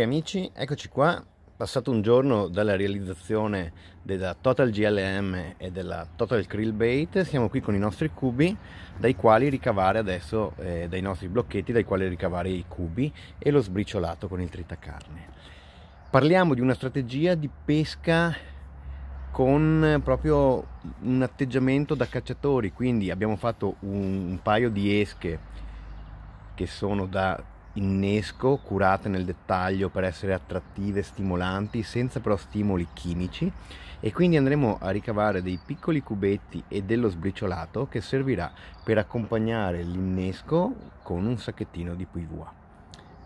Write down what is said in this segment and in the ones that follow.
amici, eccoci qua, passato un giorno dalla realizzazione della Total GLM e della Total Krill Bait, siamo qui con i nostri cubi dai quali ricavare adesso, eh, dai nostri blocchetti dai quali ricavare i cubi e lo sbriciolato con il tritacarne. Parliamo di una strategia di pesca con proprio un atteggiamento da cacciatori, quindi abbiamo fatto un, un paio di esche che sono da innesco curate nel dettaglio per essere attrattive, e stimolanti, senza però stimoli chimici e quindi andremo a ricavare dei piccoli cubetti e dello sbriciolato che servirà per accompagnare l'innesco con un sacchettino di PVA.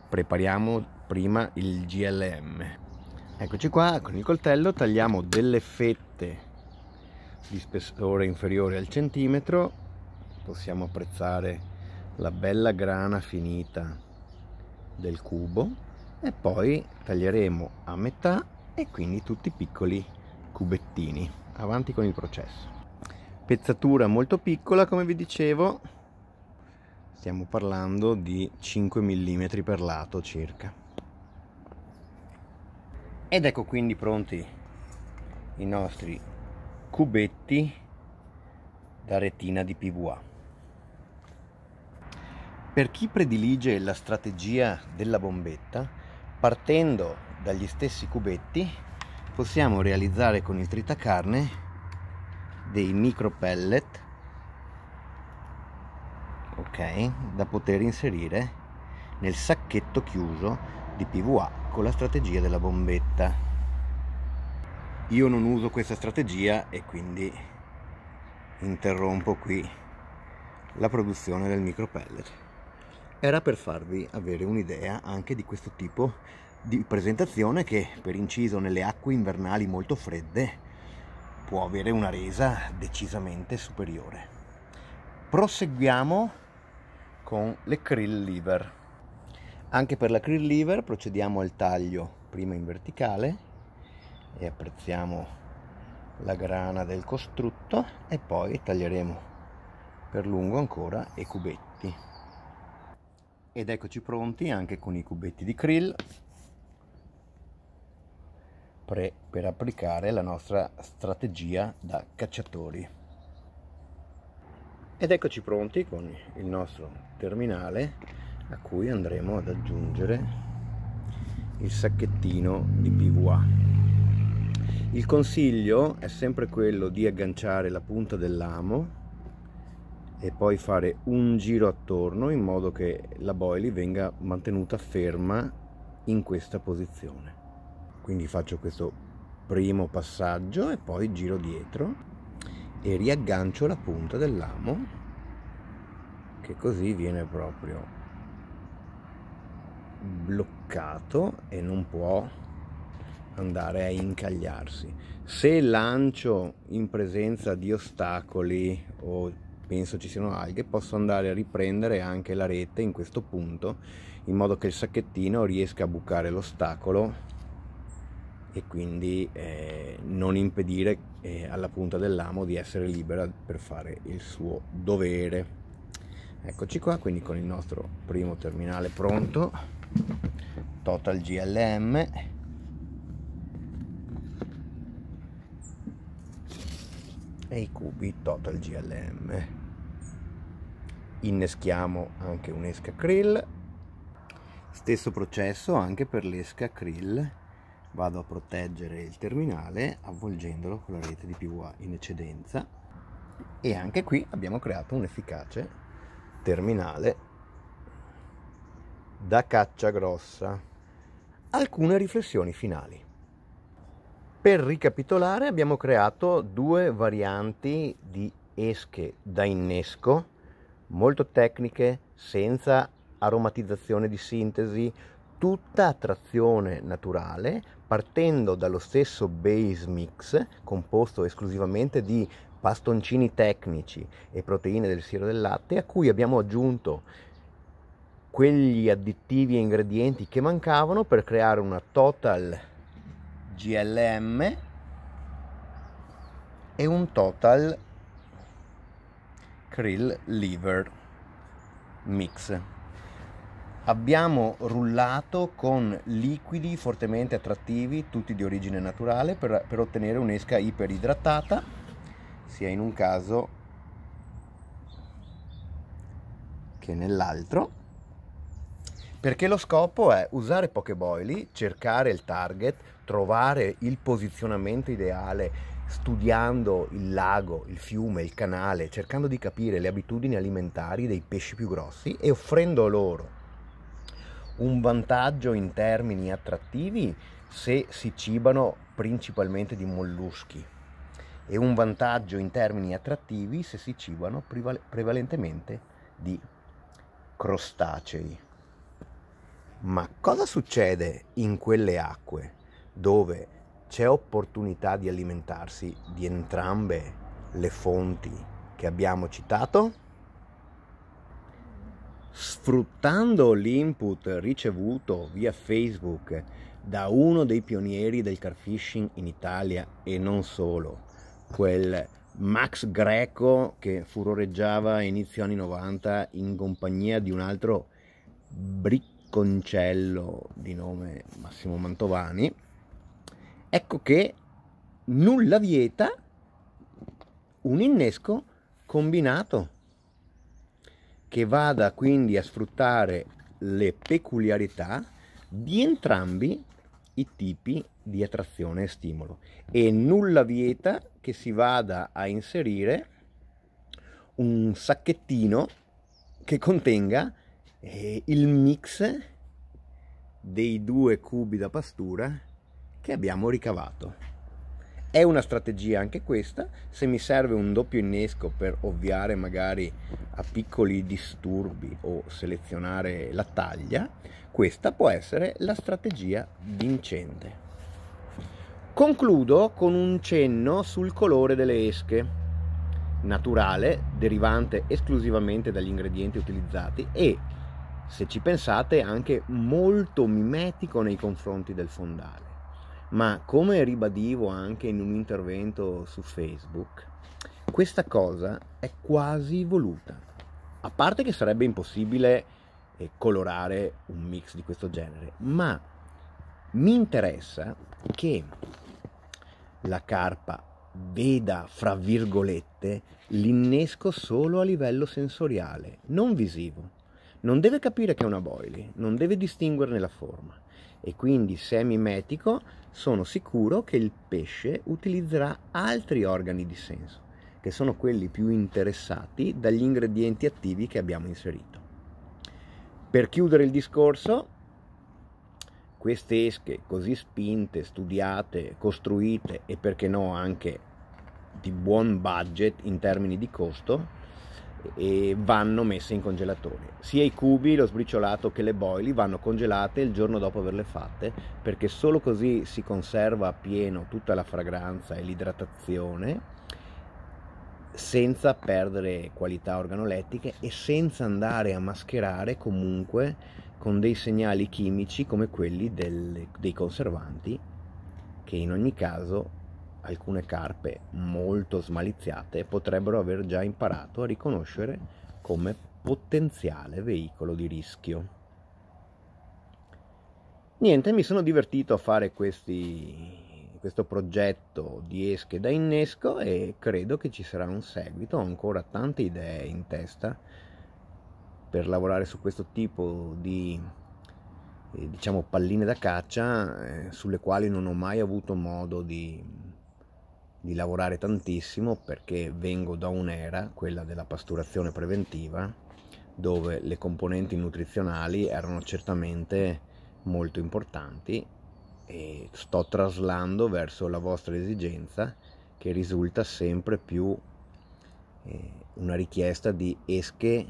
Prepariamo prima il GLM. Eccoci qua, con il coltello tagliamo delle fette di spessore inferiore al centimetro, possiamo apprezzare la bella grana finita del cubo e poi taglieremo a metà e quindi tutti i piccoli cubettini avanti con il processo pezzatura molto piccola come vi dicevo stiamo parlando di 5 mm per lato circa ed ecco quindi pronti i nostri cubetti da retina di PVA per chi predilige la strategia della bombetta, partendo dagli stessi cubetti, possiamo realizzare con il tritacarne dei micro pellet ok da poter inserire nel sacchetto chiuso di PVA con la strategia della bombetta io non uso questa strategia e quindi interrompo qui la produzione del micro pellet era per farvi avere un'idea anche di questo tipo di presentazione che per inciso nelle acque invernali molto fredde può avere una resa decisamente superiore. Proseguiamo con le krill lever. Anche per la krill lever procediamo al taglio prima in verticale e apprezziamo la grana del costrutto e poi taglieremo per lungo ancora i cubetti ed eccoci pronti anche con i cubetti di krill per applicare la nostra strategia da cacciatori ed eccoci pronti con il nostro terminale a cui andremo ad aggiungere il sacchettino di PVA il consiglio è sempre quello di agganciare la punta dell'amo e poi fare un giro attorno in modo che la boilie venga mantenuta ferma in questa posizione quindi faccio questo primo passaggio e poi giro dietro e riaggancio la punta dell'amo che così viene proprio bloccato e non può andare a incagliarsi se lancio in presenza di ostacoli o penso ci siano alghe, posso andare a riprendere anche la rete in questo punto in modo che il sacchettino riesca a bucare l'ostacolo e quindi eh, non impedire eh, alla punta dell'amo di essere libera per fare il suo dovere. Eccoci qua, quindi con il nostro primo terminale pronto, Total GLM e i cubi Total GLM. Inneschiamo anche un'esca krill. Stesso processo anche per l'esca krill. Vado a proteggere il terminale avvolgendolo con la rete di PVA in eccedenza e anche qui abbiamo creato un efficace terminale da caccia grossa. Alcune riflessioni finali. Per ricapitolare abbiamo creato due varianti di esche da innesco, molto tecniche, senza aromatizzazione di sintesi, tutta a trazione naturale, partendo dallo stesso base mix composto esclusivamente di pastoncini tecnici e proteine del siero del latte a cui abbiamo aggiunto quegli additivi e ingredienti che mancavano per creare una total GLM e un Total Krill Liver Mix. Abbiamo rullato con liquidi fortemente attrattivi, tutti di origine naturale, per, per ottenere un'esca iperidratata, sia in un caso che nell'altro. Perché lo scopo è usare Pokeboily, cercare il target, trovare il posizionamento ideale studiando il lago, il fiume, il canale, cercando di capire le abitudini alimentari dei pesci più grossi e offrendo loro un vantaggio in termini attrattivi se si cibano principalmente di molluschi e un vantaggio in termini attrattivi se si cibano prevalentemente di crostacei. Ma cosa succede in quelle acque dove c'è opportunità di alimentarsi di entrambe le fonti che abbiamo citato? Sfruttando l'input ricevuto via Facebook da uno dei pionieri del car fishing in Italia e non solo, quel Max Greco che furoreggiava a inizio anni 90 in compagnia di un altro brick concello di nome Massimo Mantovani, ecco che nulla vieta un innesco combinato che vada quindi a sfruttare le peculiarità di entrambi i tipi di attrazione e stimolo e nulla vieta che si vada a inserire un sacchettino che contenga eh, il mix dei due cubi da pastura che abbiamo ricavato. È una strategia anche questa, se mi serve un doppio innesco per ovviare magari a piccoli disturbi o selezionare la taglia, questa può essere la strategia vincente. Concludo con un cenno sul colore delle esche naturale derivante esclusivamente dagli ingredienti utilizzati e se ci pensate, anche molto mimetico nei confronti del fondale. Ma come ribadivo anche in un intervento su Facebook, questa cosa è quasi voluta. A parte che sarebbe impossibile eh, colorare un mix di questo genere, ma mi interessa che la carpa veda, fra virgolette, l'innesco solo a livello sensoriale, non visivo non deve capire che è una boilie, non deve distinguerne la forma e quindi se è mimetico sono sicuro che il pesce utilizzerà altri organi di senso, che sono quelli più interessati dagli ingredienti attivi che abbiamo inserito. Per chiudere il discorso, queste esche così spinte, studiate, costruite e perché no anche di buon budget in termini di costo, e vanno messe in congelatore. Sia i cubi, lo sbriciolato che le boili vanno congelate il giorno dopo averle fatte perché solo così si conserva a pieno tutta la fragranza e l'idratazione senza perdere qualità organolettiche e senza andare a mascherare comunque con dei segnali chimici come quelli del, dei conservanti che in ogni caso alcune carpe molto smaliziate potrebbero aver già imparato a riconoscere come potenziale veicolo di rischio. Niente, mi sono divertito a fare questi questo progetto di esche da innesco e credo che ci sarà un seguito, ho ancora tante idee in testa per lavorare su questo tipo di eh, diciamo palline da caccia eh, sulle quali non ho mai avuto modo di, di lavorare tantissimo perché vengo da un'era, quella della pasturazione preventiva, dove le componenti nutrizionali erano certamente molto importanti e sto traslando verso la vostra esigenza che risulta sempre più eh, una richiesta di esche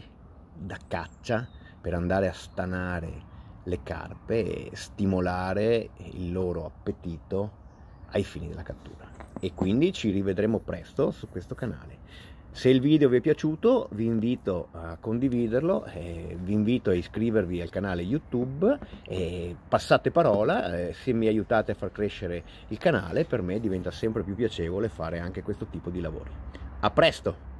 da caccia per andare a stanare le carpe e stimolare il loro appetito ai fini della cattura e quindi ci rivedremo presto su questo canale. Se il video vi è piaciuto vi invito a condividerlo, eh, vi invito a iscrivervi al canale YouTube eh, passate parola, eh, se mi aiutate a far crescere il canale per me diventa sempre più piacevole fare anche questo tipo di lavori. A presto!